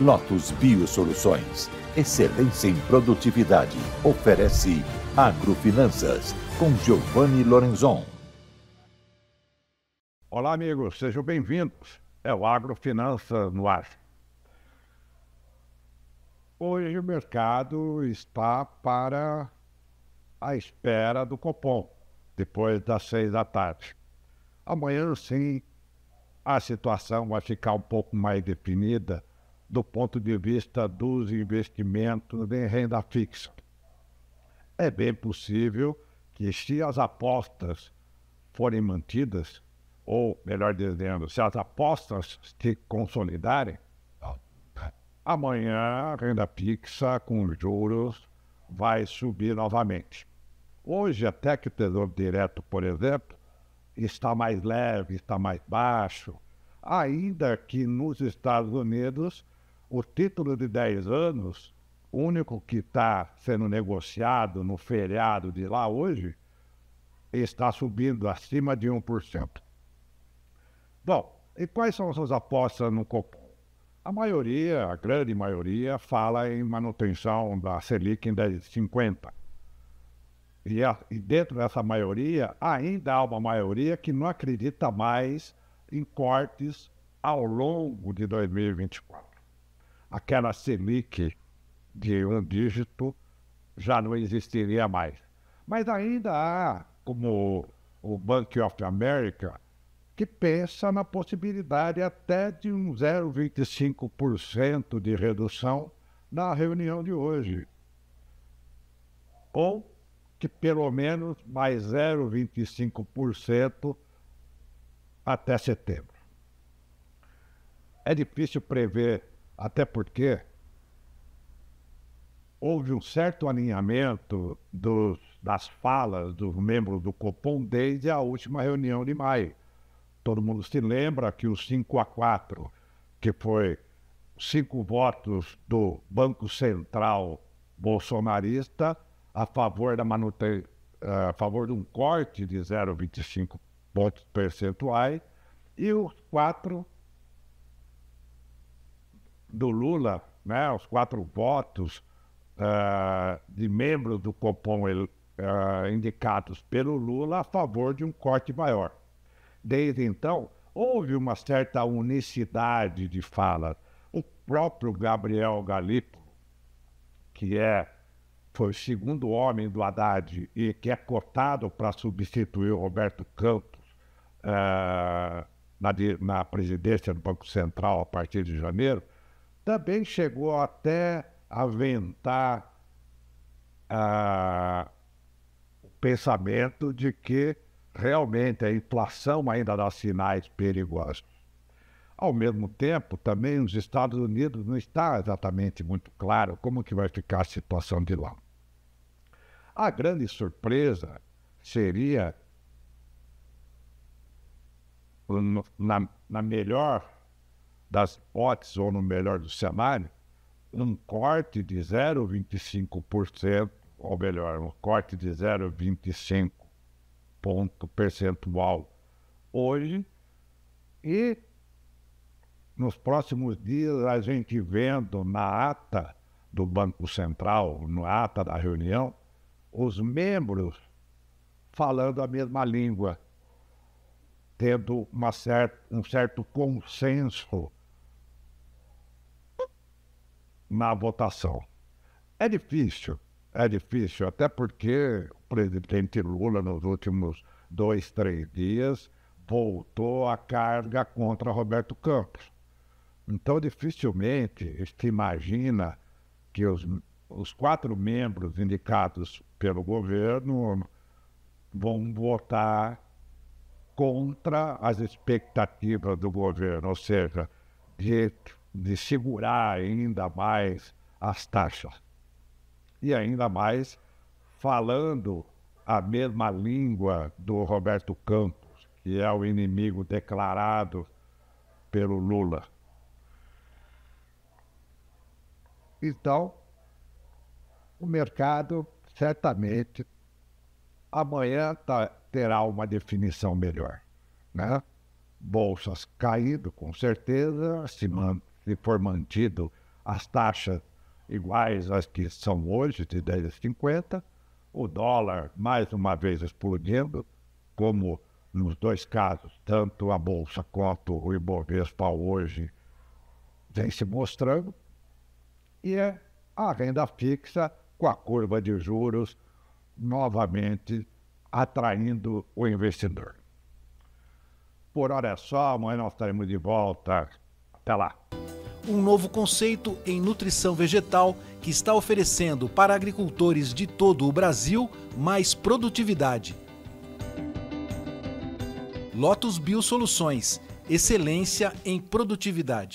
Lotus Biosoluções, excelência em produtividade, oferece Agrofinanças com Giovanni Lorenzon. Olá, amigos, sejam bem-vindos. É o Agrofinanças no ar. Hoje o mercado está para a espera do Copom, depois das seis da tarde. Amanhã, sim, a situação vai ficar um pouco mais definida do ponto de vista dos investimentos em renda fixa. É bem possível que, se as apostas forem mantidas, ou melhor dizendo, se as apostas se consolidarem, amanhã a renda fixa com juros vai subir novamente. Hoje, até que o Tesouro Direto, por exemplo, está mais leve, está mais baixo, ainda que nos Estados Unidos o título de 10 anos, único que está sendo negociado no feriado de lá hoje, está subindo acima de 1%. Bom, e quais são as suas apostas no Copom? A maioria, a grande maioria, fala em manutenção da Selic em 10,50. E, e, dentro dessa maioria, ainda há uma maioria que não acredita mais em cortes ao longo de 2024 aquela Selic de um dígito já não existiria mais. Mas ainda há, como o Bank of America, que pensa na possibilidade até de um 0,25% de redução na reunião de hoje. Ou que pelo menos mais 0,25% até setembro. É difícil prever até porque houve um certo alinhamento dos, das falas dos membros do Copom desde a última reunião de maio. Todo mundo se lembra que o 5 a 4, que foi cinco votos do Banco Central bolsonarista a favor da manutenção, a favor de um corte de 0,25 pontos percentuais, e os quatro do Lula, né, os quatro votos uh, de membros do Copom uh, indicados pelo Lula a favor de um corte maior. Desde então, houve uma certa unicidade de fala. O próprio Gabriel Galípolo, que é foi o segundo homem do Haddad e que é cotado para substituir o Roberto Campos uh, na, na presidência do Banco Central a partir de janeiro, também chegou até aventar ah, o pensamento de que realmente a inflação ainda dá sinais perigosos. Ao mesmo tempo, também os Estados Unidos não está exatamente muito claro como que vai ficar a situação de lá. A grande surpresa seria, na, na melhor das hipóteses, ou no melhor do cenário, um corte de 0,25%, ou melhor, um corte de 0,25 ponto percentual hoje, e nos próximos dias a gente vendo na ata do Banco Central, na ata da reunião, os membros falando a mesma língua tendo uma certa, um certo consenso na votação. É difícil, é difícil, até porque o presidente Lula, nos últimos dois, três dias, voltou a carga contra Roberto Campos. Então, dificilmente se imagina que os, os quatro membros indicados pelo governo vão votar contra as expectativas do governo, ou seja, de, de segurar ainda mais as taxas. E ainda mais falando a mesma língua do Roberto Campos, que é o inimigo declarado pelo Lula. Então, o mercado certamente amanhã tá, terá uma definição melhor. Né? Bolsas caído, com certeza, se, man, se for mantido as taxas iguais às que são hoje, de 10 a 50, o dólar mais uma vez explodindo, como nos dois casos, tanto a Bolsa quanto o Ibovespa hoje vem se mostrando, e é a renda fixa com a curva de juros novamente atraindo o investidor. Por hora é só, amanhã nós estaremos de volta. Até lá. Um novo conceito em nutrição vegetal que está oferecendo para agricultores de todo o Brasil mais produtividade. Lotus Biosoluções, excelência em produtividade.